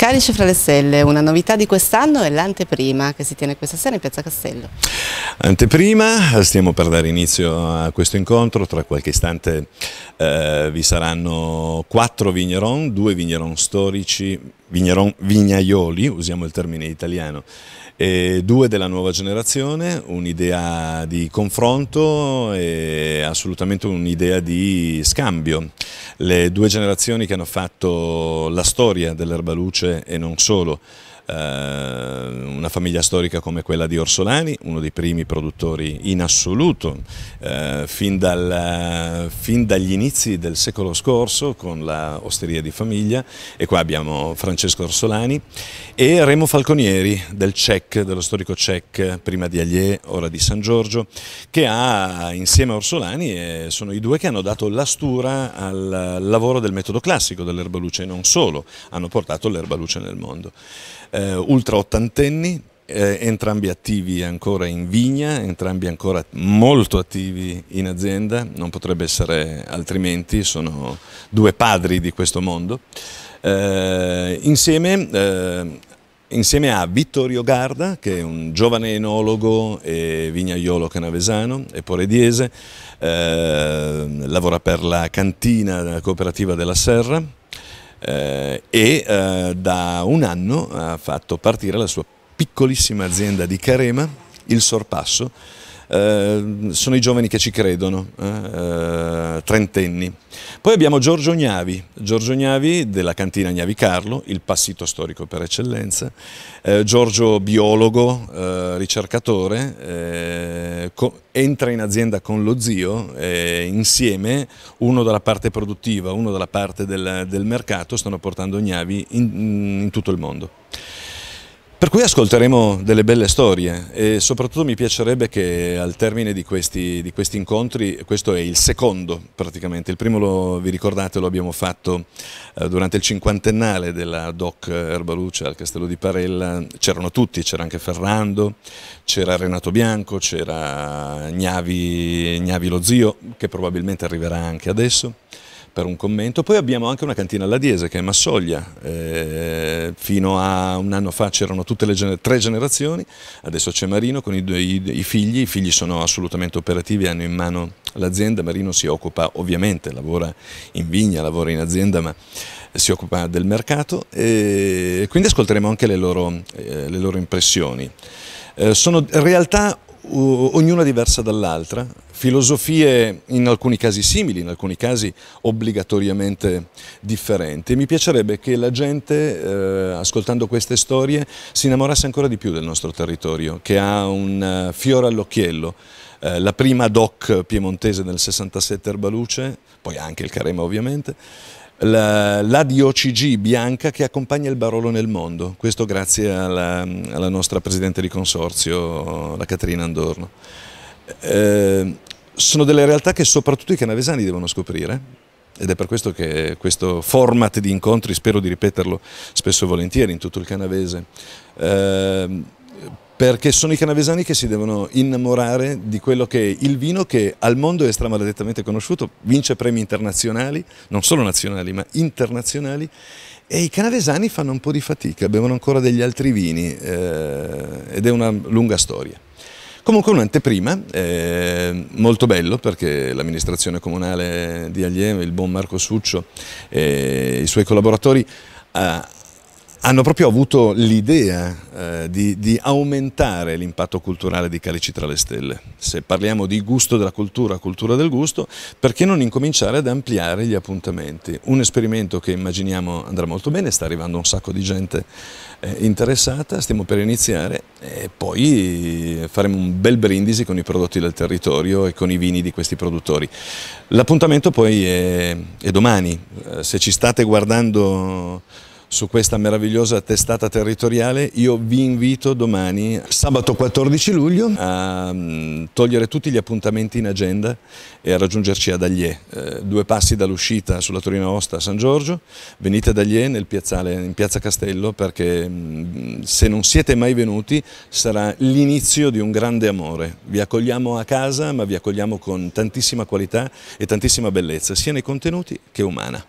Calice fra le stelle, una novità di quest'anno è l'anteprima che si tiene questa sera in Piazza Castello. Anteprima, stiamo per dare inizio a questo incontro, tra qualche istante eh, vi saranno quattro vigneron, due vigneron storici Vigneron, vignaioli, usiamo il termine italiano, e due della nuova generazione, un'idea di confronto e assolutamente un'idea di scambio. Le due generazioni che hanno fatto la storia dell'erbaluce e non solo, eh, una famiglia storica come quella di Orsolani, uno dei primi produttori in assoluto, eh, fin, dal, eh, fin dagli inizi del secolo scorso con la osteria di famiglia e qua abbiamo Francesco Orsolani e Remo Falconieri del CEC, dello storico CEC, prima di Allie, ora di San Giorgio, che ha insieme a Orsolani sono i due che hanno dato la stura al lavoro del metodo classico dell'erbaluce e non solo, hanno portato l'erbaluce nel mondo eh, ultra ottantenni, eh, entrambi attivi ancora in vigna, entrambi ancora molto attivi in azienda, non potrebbe essere altrimenti, sono due padri di questo mondo. Eh, insieme, eh, insieme, a Vittorio Garda, che è un giovane enologo e vignaiolo canavesano e porediese, eh, lavora per la cantina della cooperativa della Serra, eh, e eh, da un anno ha fatto partire la sua piccolissima azienda di Carema, il Sorpasso. Eh, sono i giovani che ci credono, eh, eh, trentenni. Poi abbiamo Giorgio Gnavi, Giorgio Gnavi della cantina Gnavi Carlo, il passito storico per eccellenza, eh, Giorgio biologo, eh, ricercatore, eh, entra in azienda con lo zio eh, insieme, uno dalla parte produttiva, uno dalla parte del, del mercato, stanno portando Gnavi in, in tutto il mondo. Per cui ascolteremo delle belle storie e soprattutto mi piacerebbe che al termine di questi, di questi incontri, questo è il secondo praticamente, il primo lo, vi ricordate lo abbiamo fatto eh, durante il cinquantennale della DOC Erbaluce al Castello di Parella, c'erano tutti, c'era anche Ferrando, c'era Renato Bianco, c'era Gnavi, Gnavi lo zio che probabilmente arriverà anche adesso per un commento. Poi abbiamo anche una cantina alla Diese che è Massoglia, eh, fino a un anno fa c'erano tutte le gener tre generazioni, adesso c'è Marino con i, due, i, i figli, i figli sono assolutamente operativi, hanno in mano l'azienda, Marino si occupa ovviamente, lavora in vigna, lavora in azienda, ma si occupa del mercato e quindi ascolteremo anche le loro, eh, le loro impressioni. Eh, sono realtà uh, ognuna diversa dall'altra, filosofie in alcuni casi simili, in alcuni casi obbligatoriamente differenti. Mi piacerebbe che la gente, eh, ascoltando queste storie, si innamorasse ancora di più del nostro territorio, che ha un eh, fiore all'occhiello. Eh, la prima doc piemontese nel 67 Erbaluce, poi anche il Carema ovviamente, la, la DOCG bianca che accompagna il Barolo nel mondo, questo grazie alla, alla nostra presidente di consorzio, la Caterina Andorno. Ehm, sono delle realtà che soprattutto i canavesani devono scoprire ed è per questo che questo format di incontri spero di ripeterlo spesso e volentieri in tutto il canavese. Eh, perché sono i canavesani che si devono innamorare di quello che è il vino che al mondo è stramaledettamente conosciuto, vince premi internazionali, non solo nazionali ma internazionali, e i canavesani fanno un po' di fatica, bevono ancora degli altri vini eh, ed è una lunga storia. Comunque un'anteprima, eh, molto bello perché l'amministrazione comunale di Aglieno, il buon Marco Succio e i suoi collaboratori eh, hanno proprio avuto l'idea eh, di, di, aumentare l'impatto culturale di Calici tra le stelle. Se parliamo di gusto della cultura, cultura del gusto, perché non incominciare ad ampliare gli appuntamenti? Un esperimento che immaginiamo andrà molto bene, sta arrivando un sacco di gente eh, interessata, stiamo per iniziare e poi eh, faremo un bel brindisi con i prodotti del territorio e con i vini di questi produttori. L'appuntamento poi è, è domani, eh, se ci state guardando su questa meravigliosa testata territoriale. Io vi invito domani, sabato 14 luglio, a mm, togliere tutti gli appuntamenti in agenda e a raggiungerci ad Aglie, eh, due passi dall'uscita sulla Torino Osta a San Giorgio. Venite ad Aglie nel piazzale, in piazza Castello perché mm, se non siete mai venuti sarà l'inizio di un grande amore. Vi accogliamo a casa ma vi accogliamo con tantissima qualità e tantissima bellezza, sia nei contenuti che umana.